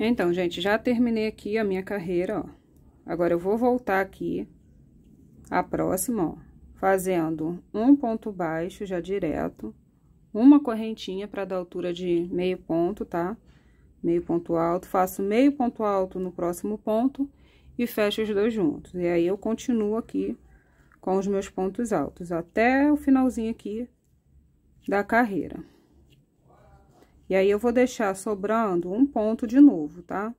Então, gente, já terminei aqui a minha carreira, ó. Agora, eu vou voltar aqui, a próxima, ó, fazendo um ponto baixo já direto, uma correntinha para dar altura de meio ponto, tá? Meio ponto alto, faço meio ponto alto no próximo ponto e fecho os dois juntos. E aí, eu continuo aqui com os meus pontos altos, até o finalzinho aqui da carreira. E aí, eu vou deixar sobrando um ponto de novo, tá?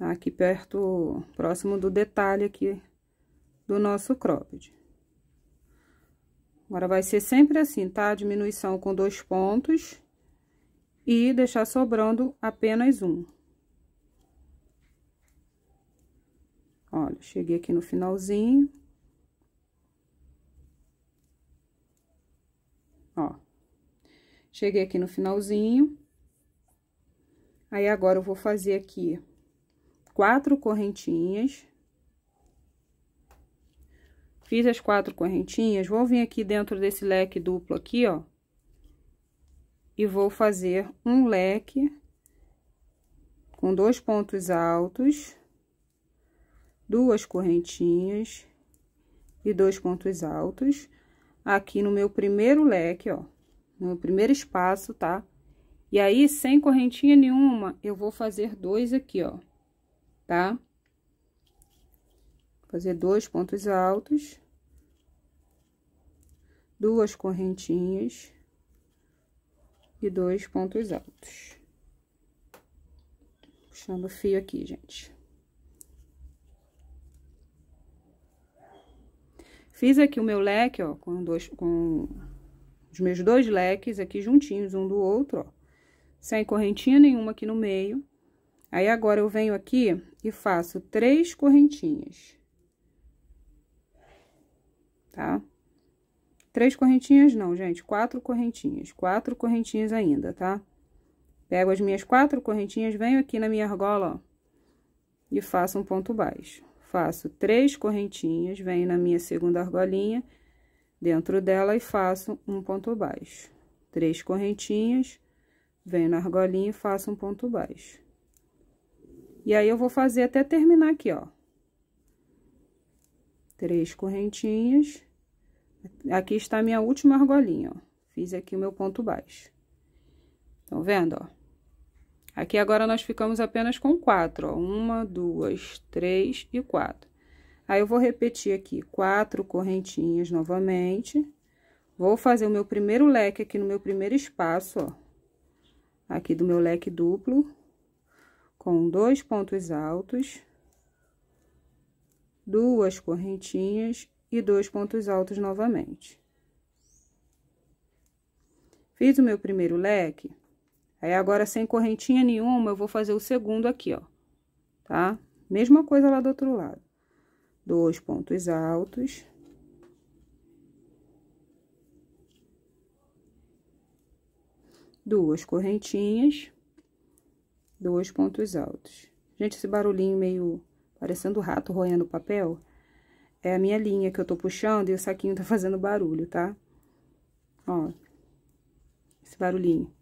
Aqui perto, próximo do detalhe aqui do nosso cropped. Agora, vai ser sempre assim, tá? Diminuição com dois pontos e deixar sobrando apenas um. Olha, cheguei aqui no finalzinho. Ó. Cheguei aqui no finalzinho. Aí, agora, eu vou fazer aqui quatro correntinhas. Fiz as quatro correntinhas, vou vir aqui dentro desse leque duplo aqui, ó. E vou fazer um leque com dois pontos altos, duas correntinhas e dois pontos altos. Aqui no meu primeiro leque, ó no meu primeiro espaço, tá? E aí, sem correntinha nenhuma, eu vou fazer dois aqui, ó, tá? Fazer dois pontos altos. Duas correntinhas. E dois pontos altos. Puxando o fio aqui, gente. Fiz aqui o meu leque, ó, com dois, com os meus dois leques aqui juntinhos um do outro, ó. Sem correntinha nenhuma aqui no meio. Aí, agora, eu venho aqui e faço três correntinhas. Tá? Três correntinhas não, gente, quatro correntinhas. Quatro correntinhas ainda, tá? Pego as minhas quatro correntinhas, venho aqui na minha argola, ó. E faço um ponto baixo. Faço três correntinhas, venho na minha segunda argolinha dentro dela e faço um ponto baixo. Três correntinhas, venho na argolinha e faço um ponto baixo. E aí, eu vou fazer até terminar aqui, ó. Três correntinhas. Aqui está a minha última argolinha, ó. Fiz aqui o meu ponto baixo. Estão vendo, ó? Aqui agora nós ficamos apenas com quatro, ó. Uma, duas, três e quatro. Aí, eu vou repetir aqui quatro correntinhas novamente. Vou fazer o meu primeiro leque aqui no meu primeiro espaço, ó. Aqui do meu leque duplo. Com dois pontos altos. Duas correntinhas e dois pontos altos novamente. Fiz o meu primeiro leque. Aí, agora, sem correntinha nenhuma, eu vou fazer o segundo aqui, ó. Tá? Mesma coisa lá do outro lado dois pontos altos. Duas correntinhas, dois pontos altos. Gente, esse barulhinho meio parecendo rato roendo papel, é a minha linha que eu tô puxando e o saquinho tá fazendo barulho, tá? Ó, esse barulhinho.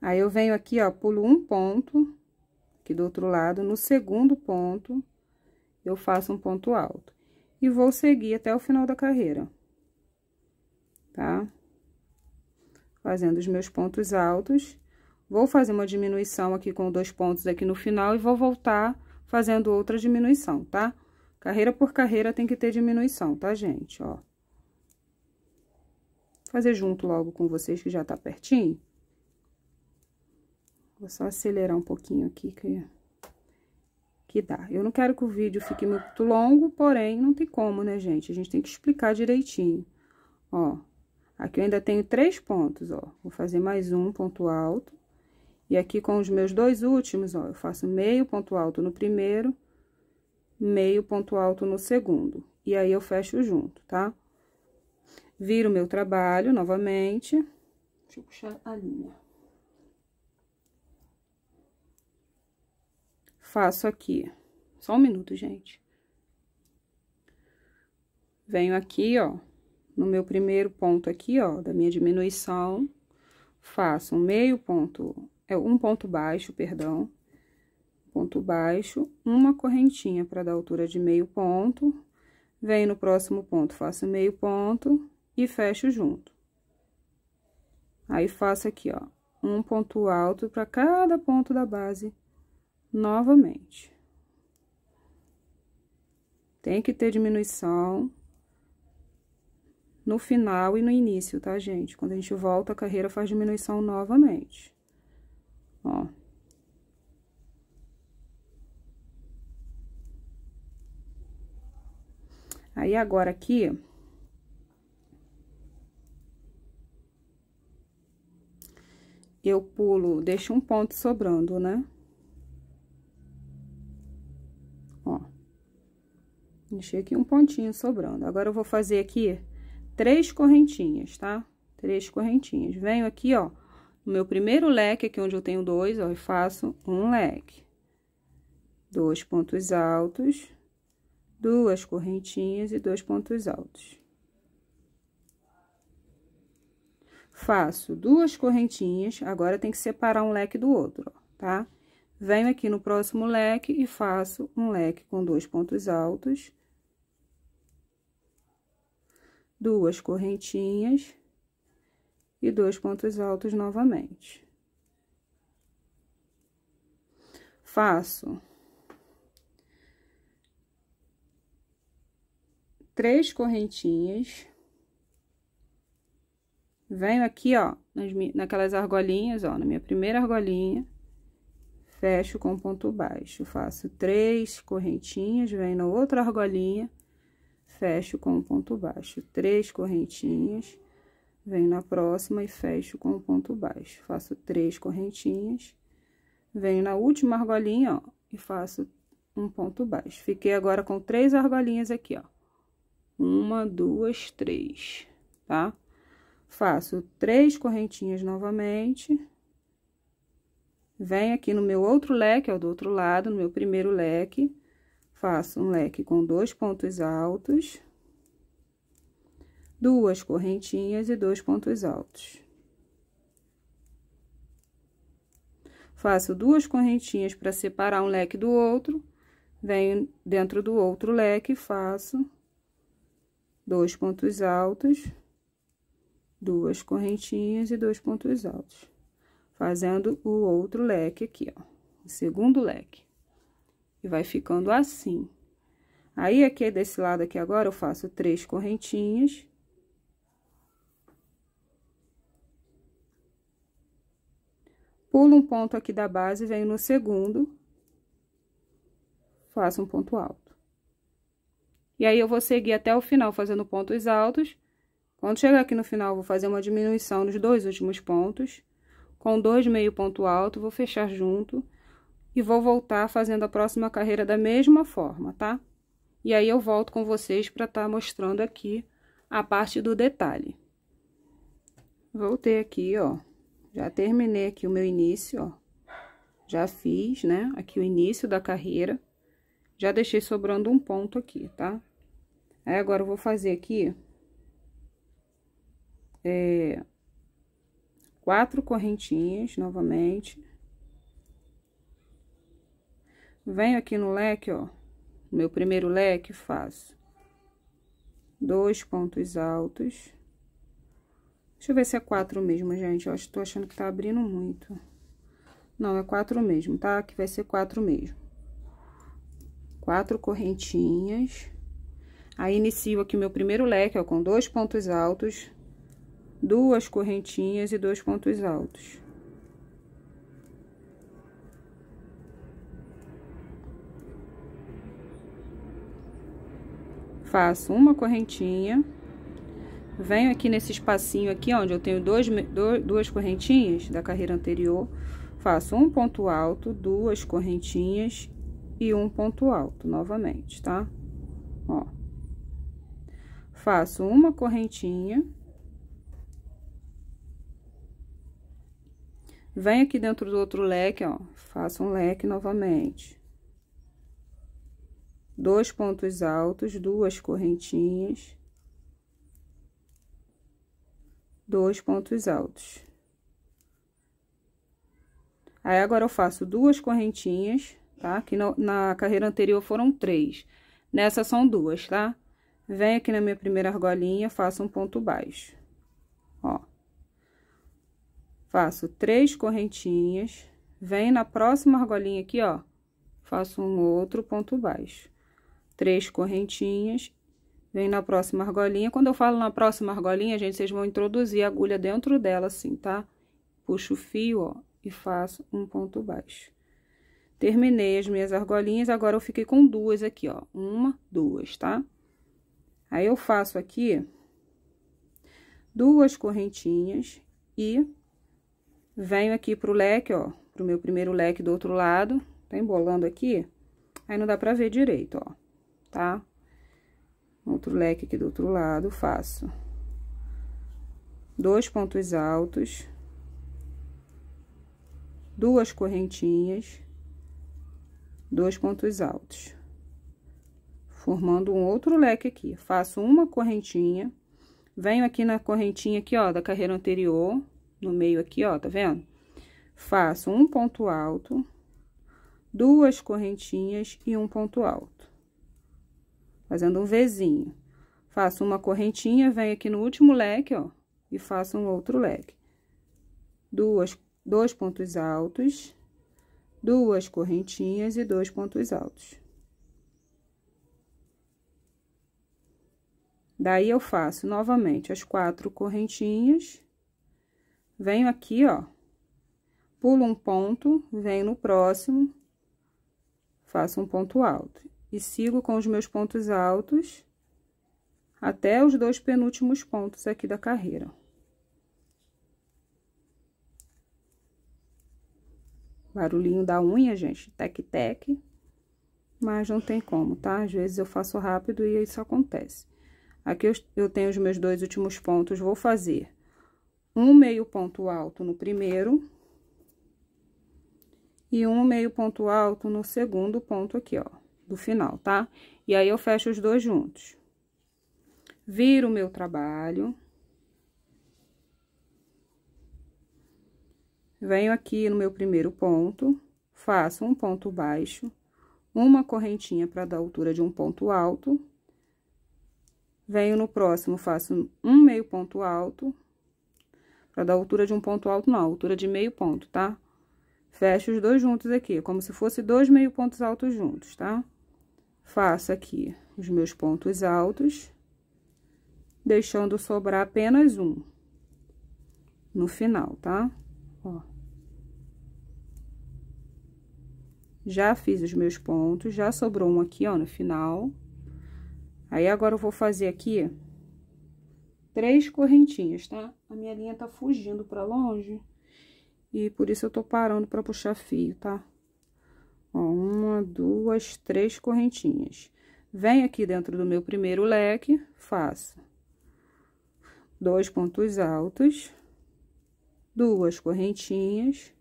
Aí, eu venho aqui, ó, pulo um ponto, aqui do outro lado, no segundo ponto, eu faço um ponto alto. E vou seguir até o final da carreira, tá? Fazendo os meus pontos altos. Vou fazer uma diminuição aqui com dois pontos aqui no final e vou voltar fazendo outra diminuição, tá? Carreira por carreira tem que ter diminuição, tá, gente? Ó. Fazer junto logo com vocês que já tá pertinho. Vou só acelerar um pouquinho aqui que, que dá. Eu não quero que o vídeo fique muito longo, porém, não tem como, né, gente? A gente tem que explicar direitinho. Ó, aqui eu ainda tenho três pontos, ó. Vou fazer mais um ponto alto. E aqui com os meus dois últimos, ó, eu faço meio ponto alto no primeiro, meio ponto alto no segundo. E aí, eu fecho junto, tá? Viro meu trabalho novamente. Deixa eu puxar a linha. faço aqui, só um minuto, gente. Venho aqui, ó, no meu primeiro ponto aqui, ó, da minha diminuição, faço um meio ponto, é um ponto baixo, perdão, ponto baixo, uma correntinha para dar altura de meio ponto, venho no próximo ponto, faço meio ponto e fecho junto. Aí, faço aqui, ó, um ponto alto para cada ponto da base novamente. Tem que ter diminuição no final e no início, tá, gente? Quando a gente volta a carreira, faz diminuição novamente. Ó. Aí, agora aqui... Eu pulo, deixo um ponto sobrando, né? Deixei aqui um pontinho sobrando. Agora, eu vou fazer aqui três correntinhas, tá? Três correntinhas. Venho aqui, ó, no meu primeiro leque, aqui onde eu tenho dois, ó, e faço um leque. Dois pontos altos, duas correntinhas e dois pontos altos. Faço duas correntinhas, agora tem que separar um leque do outro, ó, tá? Venho aqui no próximo leque e faço um leque com dois pontos altos duas correntinhas e dois pontos altos novamente. Faço três correntinhas. Venho aqui, ó, nas, naquelas argolinhas, ó, na minha primeira argolinha, fecho com ponto baixo. Faço três correntinhas, venho na outra argolinha, fecho com um ponto baixo, três correntinhas, venho na próxima e fecho com um ponto baixo. Faço três correntinhas, venho na última argolinha, ó, e faço um ponto baixo. Fiquei agora com três argolinhas aqui, ó. Uma, duas, três, tá? Faço três correntinhas novamente. Venho aqui no meu outro leque, ó, do outro lado, no meu primeiro leque faço um leque com dois pontos altos, duas correntinhas e dois pontos altos. Faço duas correntinhas para separar um leque do outro, venho dentro do outro leque, faço dois pontos altos, duas correntinhas e dois pontos altos, fazendo o outro leque aqui, ó, o segundo leque vai ficando assim. Aí, aqui desse lado aqui agora, eu faço três correntinhas. Pulo um ponto aqui da base, venho no segundo. Faço um ponto alto. E aí, eu vou seguir até o final fazendo pontos altos. Quando chegar aqui no final, vou fazer uma diminuição nos dois últimos pontos. Com dois meio ponto alto, vou fechar junto e vou voltar fazendo a próxima carreira da mesma forma, tá? E aí, eu volto com vocês para estar tá mostrando aqui a parte do detalhe. Voltei aqui, ó, já terminei aqui o meu início, ó. Já fiz, né, aqui o início da carreira. Já deixei sobrando um ponto aqui, tá? Aí, agora, eu vou fazer aqui... É, quatro correntinhas, novamente. Venho aqui no leque, ó, meu primeiro leque, faço dois pontos altos. Deixa eu ver se é quatro mesmo, gente. Eu acho, tô achando que tá abrindo muito. Não, é quatro mesmo, tá? Que vai ser quatro mesmo. Quatro correntinhas. Aí, inicio aqui meu primeiro leque, ó, com dois pontos altos, duas correntinhas e dois pontos altos. faço uma correntinha, venho aqui nesse espacinho aqui, onde eu tenho dois, dois, duas correntinhas da carreira anterior, faço um ponto alto, duas correntinhas e um ponto alto novamente, tá? Ó. Faço uma correntinha. Venho aqui dentro do outro leque, ó, faço um leque novamente dois pontos altos, duas correntinhas, dois pontos altos. Aí, agora, eu faço duas correntinhas, tá? Que no, na carreira anterior foram três, nessa são duas, tá? Venho aqui na minha primeira argolinha, faço um ponto baixo, ó. Faço três correntinhas, venho na próxima argolinha aqui, ó, faço um outro ponto baixo três correntinhas, vem na próxima argolinha. Quando eu falo na próxima argolinha, gente, vocês vão introduzir a agulha dentro dela, assim, tá? Puxo o fio, ó, e faço um ponto baixo. Terminei as minhas argolinhas, agora eu fiquei com duas aqui, ó. Uma, duas, tá? Aí, eu faço aqui duas correntinhas e venho aqui pro leque, ó, pro meu primeiro leque do outro lado, tá embolando aqui, aí não dá pra ver direito, ó tá? Outro leque aqui do outro lado, faço dois pontos altos, duas correntinhas, dois pontos altos, formando um outro leque aqui. Faço uma correntinha, venho aqui na correntinha aqui, ó, da carreira anterior, no meio aqui, ó, tá vendo? Faço um ponto alto, duas correntinhas e um ponto alto fazendo um Vzinho. Faço uma correntinha, venho aqui no último leque, ó, e faço um outro leque. Duas, dois pontos altos, duas correntinhas e dois pontos altos. Daí, eu faço novamente as quatro correntinhas, venho aqui, ó, pulo um ponto, venho no próximo, faço um ponto alto e sigo com os meus pontos altos até os dois penúltimos pontos aqui da carreira. Barulhinho da unha, gente, tec-tec, mas não tem como, tá? Às vezes eu faço rápido e isso acontece. Aqui eu, eu tenho os meus dois últimos pontos, vou fazer um meio ponto alto no primeiro e um meio ponto alto no segundo ponto aqui, ó do final, tá? E aí, eu fecho os dois juntos. Viro o meu trabalho. Venho aqui no meu primeiro ponto, faço um ponto baixo, uma correntinha para dar altura de um ponto alto. Venho no próximo, faço um meio ponto alto, para dar altura de um ponto alto, não, altura de meio ponto, tá? Fecho os dois juntos aqui, como se fosse dois meio pontos altos juntos, tá? Tá? Faço aqui os meus pontos altos, deixando sobrar apenas um no final, tá? Ó. Já fiz os meus pontos, já sobrou um aqui, ó, no final. Aí, agora, eu vou fazer aqui três correntinhas, tá? A minha linha tá fugindo pra longe, e por isso eu tô parando pra puxar fio, tá? Tá? Ó, uma, duas, três correntinhas. Venho aqui dentro do meu primeiro leque, faço dois pontos altos, duas correntinhas,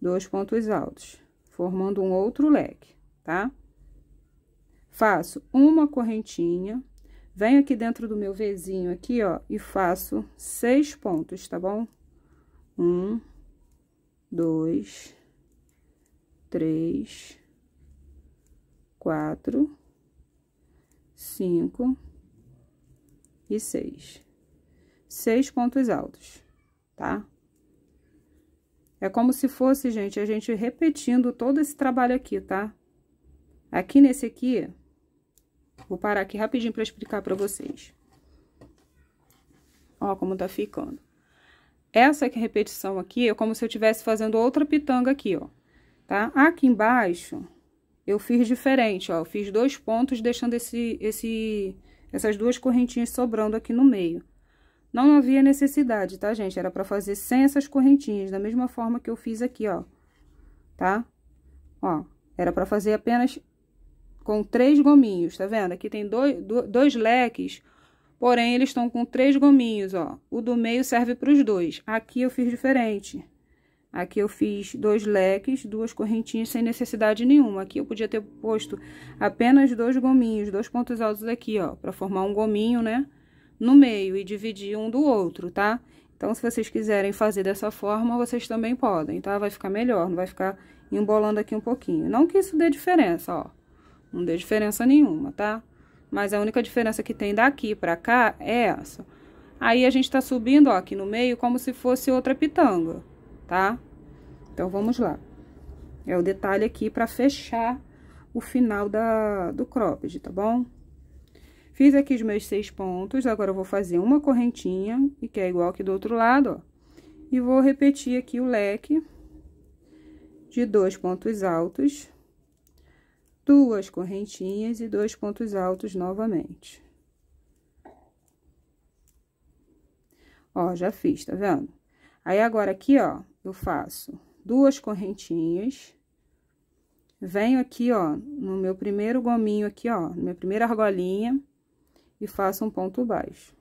dois pontos altos, formando um outro leque, tá? Faço uma correntinha, venho aqui dentro do meu vizinho aqui, ó, e faço seis pontos, tá bom? Um, dois, três, quatro, cinco e seis. Seis pontos altos, tá? É como se fosse, gente, a gente repetindo todo esse trabalho aqui, tá? Aqui nesse aqui, vou parar aqui rapidinho para explicar para vocês. Ó como tá ficando. Essa é repetição aqui é como se eu estivesse fazendo outra pitanga aqui, ó, tá? Aqui embaixo, eu fiz diferente, ó, eu fiz dois pontos, deixando esse, esse, essas duas correntinhas sobrando aqui no meio. Não havia necessidade, tá, gente? Era pra fazer sem essas correntinhas, da mesma forma que eu fiz aqui, ó, tá? Ó, era pra fazer apenas com três gominhos, tá vendo? Aqui tem dois, dois leques Porém, eles estão com três gominhos, ó. O do meio serve para os dois. Aqui eu fiz diferente. Aqui eu fiz dois leques, duas correntinhas sem necessidade nenhuma. Aqui eu podia ter posto apenas dois gominhos, dois pontos altos aqui, ó, para formar um gominho, né, no meio e dividir um do outro, tá? Então, se vocês quiserem fazer dessa forma, vocês também podem, tá? Vai ficar melhor, não vai ficar embolando aqui um pouquinho. Não que isso dê diferença, ó. Não dê diferença nenhuma, tá? mas a única diferença que tem daqui pra cá é essa. Aí, a gente tá subindo, ó, aqui no meio, como se fosse outra pitanga, tá? Então, vamos lá. É o detalhe aqui pra fechar o final da, do cropped, tá bom? Fiz aqui os meus seis pontos, agora eu vou fazer uma correntinha, e que é igual aqui do outro lado, ó. E vou repetir aqui o leque de dois pontos altos duas correntinhas e dois pontos altos novamente. Ó, já fiz, tá vendo? Aí, agora aqui, ó, eu faço duas correntinhas, venho aqui, ó, no meu primeiro gominho aqui, ó, na minha primeira argolinha, e faço um ponto baixo.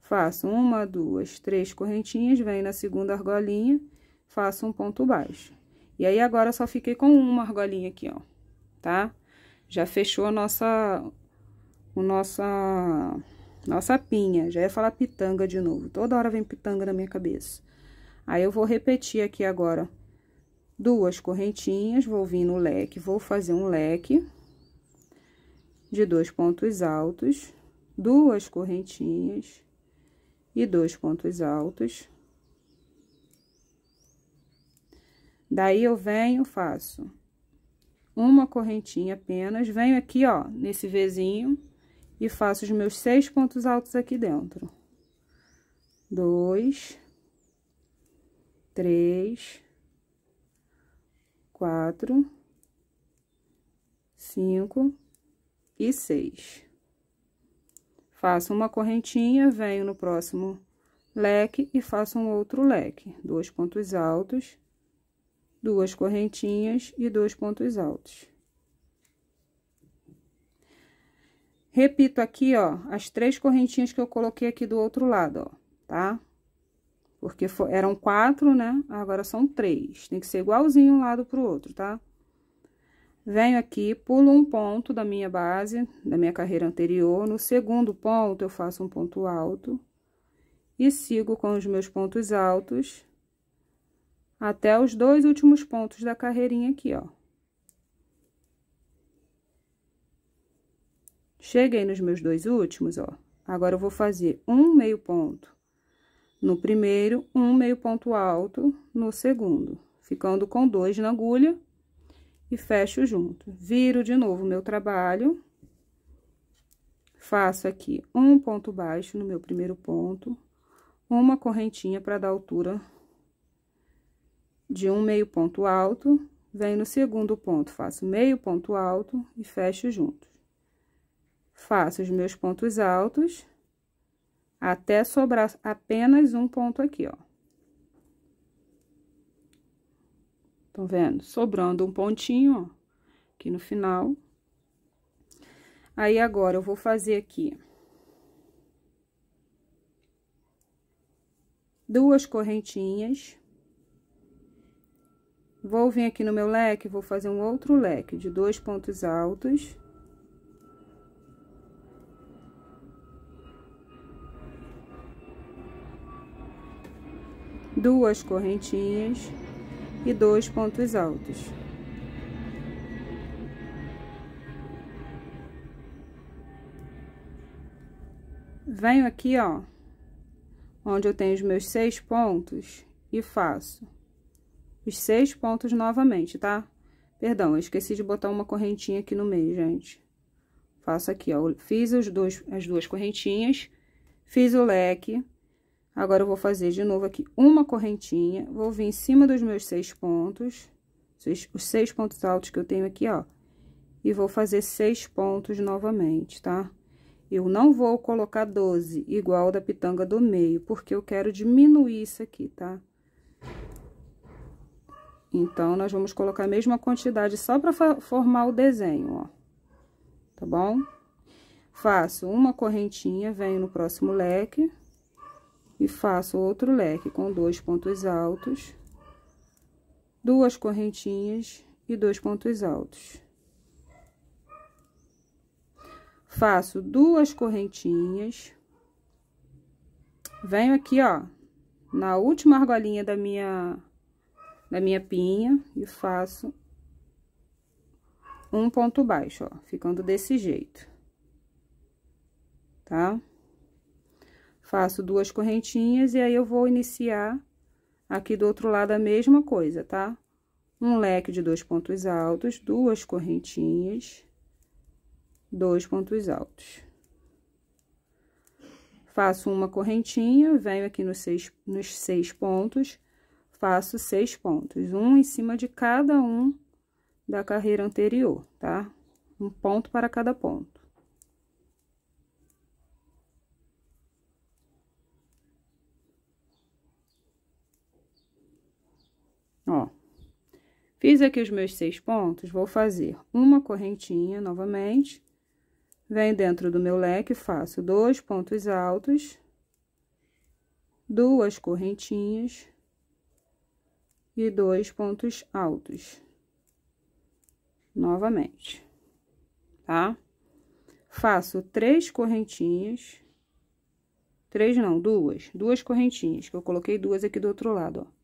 Faço uma, duas, três correntinhas, venho na segunda argolinha, faço um ponto baixo. E aí, agora, só fiquei com uma argolinha aqui, ó tá? Já fechou a nossa... O nossa... Nossa pinha. Já ia falar pitanga de novo. Toda hora vem pitanga na minha cabeça. Aí, eu vou repetir aqui agora. Duas correntinhas, vou vir no leque, vou fazer um leque de dois pontos altos, duas correntinhas e dois pontos altos. Daí, eu venho, faço uma correntinha apenas, venho aqui, ó, nesse Vzinho, e faço os meus seis pontos altos aqui dentro. Dois, três, quatro, cinco e seis. Faço uma correntinha, venho no próximo leque e faço um outro leque. Dois pontos altos duas correntinhas e dois pontos altos. Repito aqui, ó, as três correntinhas que eu coloquei aqui do outro lado, ó, tá? Porque eram quatro, né? Agora são três. Tem que ser igualzinho um lado pro outro, tá? Venho aqui, pulo um ponto da minha base, da minha carreira anterior. No segundo ponto, eu faço um ponto alto. E sigo com os meus pontos altos até os dois últimos pontos da carreirinha aqui, ó. Cheguei nos meus dois últimos, ó. Agora, eu vou fazer um meio ponto no primeiro, um meio ponto alto no segundo. Ficando com dois na agulha e fecho junto. Viro de novo meu trabalho. Faço aqui um ponto baixo no meu primeiro ponto. Uma correntinha para dar altura de um meio ponto alto, venho no segundo ponto, faço meio ponto alto e fecho juntos. Faço os meus pontos altos até sobrar apenas um ponto aqui, ó. Estão vendo? Sobrando um pontinho, ó, aqui no final. Aí, agora, eu vou fazer aqui... Duas correntinhas Vou vir aqui no meu leque, vou fazer um outro leque de dois pontos altos. Duas correntinhas e dois pontos altos. Venho aqui, ó, onde eu tenho os meus seis pontos e faço os seis pontos novamente, tá? Perdão, eu esqueci de botar uma correntinha aqui no meio, gente. Faço aqui, ó, fiz os dois, as duas correntinhas, fiz o leque, agora eu vou fazer de novo aqui uma correntinha, vou vir em cima dos meus seis pontos, os seis pontos altos que eu tenho aqui, ó, e vou fazer seis pontos novamente, tá? Eu não vou colocar 12 igual da pitanga do meio, porque eu quero diminuir isso aqui, tá? Então, nós vamos colocar a mesma quantidade só para formar o desenho, ó. Tá bom? Faço uma correntinha, venho no próximo leque e faço outro leque com dois pontos altos, duas correntinhas e dois pontos altos. Faço duas correntinhas, venho aqui, ó, na última argolinha da minha da minha pinha e faço um ponto baixo, ó, ficando desse jeito, tá? Faço duas correntinhas e aí eu vou iniciar aqui do outro lado a mesma coisa, tá? Um leque de dois pontos altos, duas correntinhas, dois pontos altos. Faço uma correntinha, venho aqui nos seis, nos seis pontos faço seis pontos, um em cima de cada um da carreira anterior, tá? Um ponto para cada ponto. Ó, fiz aqui os meus seis pontos, vou fazer uma correntinha novamente, venho dentro do meu leque, faço dois pontos altos, duas correntinhas e dois pontos altos. Novamente, tá? Faço três correntinhas. Três não, duas. Duas correntinhas, que eu coloquei duas aqui do outro lado, ó.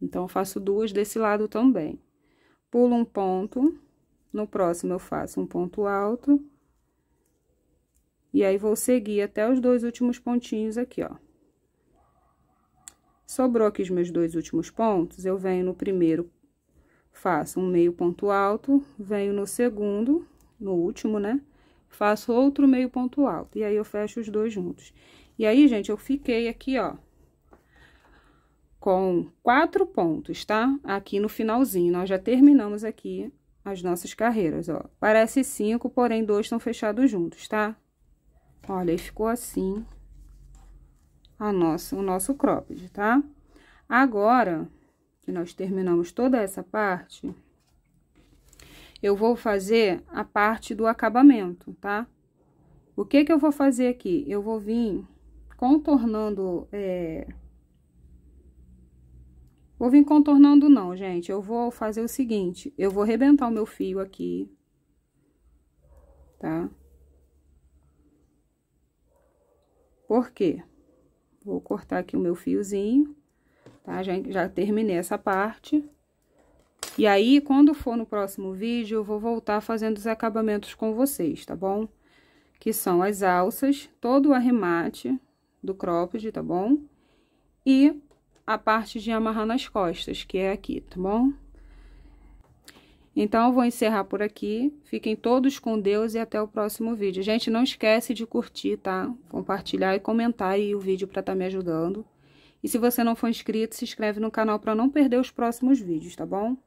Então, faço duas desse lado também. Pulo um ponto, no próximo eu faço um ponto alto. E aí, vou seguir até os dois últimos pontinhos aqui, ó. Sobrou aqui os meus dois últimos pontos, eu venho no primeiro, faço um meio ponto alto, venho no segundo, no último, né? Faço outro meio ponto alto, e aí eu fecho os dois juntos. E aí, gente, eu fiquei aqui, ó, com quatro pontos, tá? Aqui no finalzinho, nós já terminamos aqui as nossas carreiras, ó. Parece cinco, porém, dois estão fechados juntos, tá? Olha, aí ficou assim a nossa, o nosso cropped, tá? Agora que nós terminamos toda essa parte, eu vou fazer a parte do acabamento, tá? O que que eu vou fazer aqui? Eu vou vir contornando, é... Vou vir contornando não, gente. Eu vou fazer o seguinte, eu vou rebentar o meu fio aqui, tá? Por quê? Vou cortar aqui o meu fiozinho, tá? Já, já terminei essa parte. E aí, quando for no próximo vídeo, eu vou voltar fazendo os acabamentos com vocês, tá bom? Que são as alças, todo o arremate do cropped, tá bom? E a parte de amarrar nas costas, que é aqui, tá bom? Então, eu vou encerrar por aqui. Fiquem todos com Deus e até o próximo vídeo. Gente, não esquece de curtir, tá? Compartilhar e comentar aí o vídeo para estar tá me ajudando. E se você não for inscrito, se inscreve no canal para não perder os próximos vídeos, tá bom?